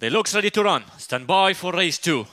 They look ready to run. Stand by for race two.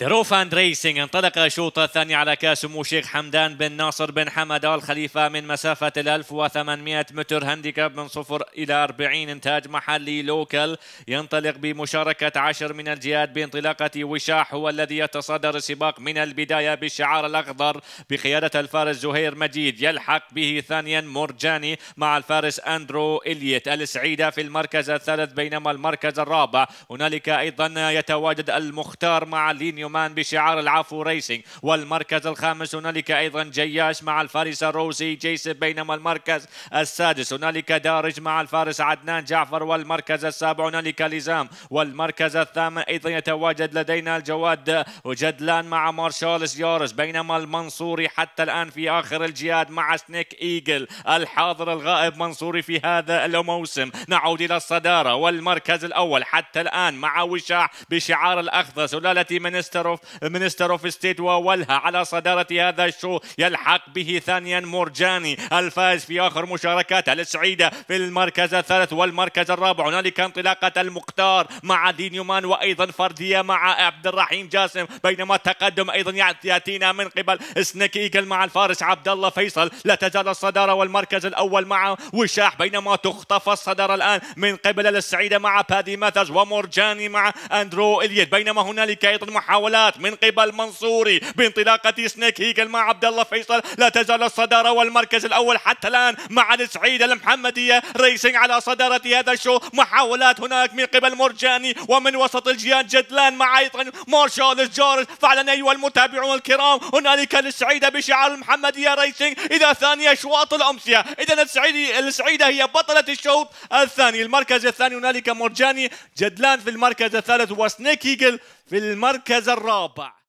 تروف اند ريسينج انطلق الشوط الثاني على كاس شيخ حمدان بن ناصر بن حمد آل خليفة من مسافة ال 1800 متر هانديكاب من صفر إلى 40 إنتاج محلي لوكال ينطلق بمشاركة عشر من الجهات بانطلاقة وشاح هو الذي يتصدر السباق من البداية بالشعار الأخضر بقيادة الفارس زهير مجيد يلحق به ثانيا مرجاني مع الفارس أندرو إليت السعيدة في المركز الثالث بينما المركز الرابع هنالك أيضا يتواجد المختار مع لينيوم نومان بشعار العفو ريسينج والمركز الخامس هنالك أيضا جياش مع الفارس الروسي جيسب بينما المركز السادس هنالك دارج مع الفارس عدنان جعفر والمركز السابع هنالك لزام والمركز الثامن أيضا يتواجد لدينا الجواد وجدلان مع مارشالس يارس بينما المنصوري حتى الآن في آخر الجهاد مع سنيك إيجل الحاضر الغائب منصوري في هذا الموسم نعود إلى الصدارة والمركز الأول حتى الآن مع وشاح بشعار الأخضر سلالة منستر مينستر اوف ستيت وولها على صداره هذا الشو يلحق به ثانيا مرجاني الفائز في اخر مشاركاته السعيده في المركز الثالث والمركز الرابع هنالك انطلاقه المختار مع دينيومان وايضا فرديه مع عبد الرحيم جاسم بينما التقدم ايضا ياتينا من قبل سنيك ايجل مع الفارس عبد الله فيصل لا تزال الصداره والمركز الاول مع وشاح بينما تخطف الصداره الان من قبل السعيده مع بادي ماثرز ومرجاني مع اندرو اليد بينما هنالك ايضا محاولة المحاولات من قبل منصوري بانطلاقة سنيك هيجل مع عبد الله فيصل لا تزال الصدارة والمركز الأول حتى الآن مع السعيدة المحمدية ريسنج على صدارة هذا الشو محاولات هناك من قبل مرجاني ومن وسط الجيان جدلان مع أيضا مارشال جورج فعلا أيها المتابعون الكرام هنالك السعيدة بشعار المحمدية ريسنج إذا ثاني أشواط الأمسية إذا السعيد السعيدة هي بطلة الشوط الثاني المركز الثاني هنالك مرجاني جدلان في المركز الثالث وسنيك هيجل في المركز roba.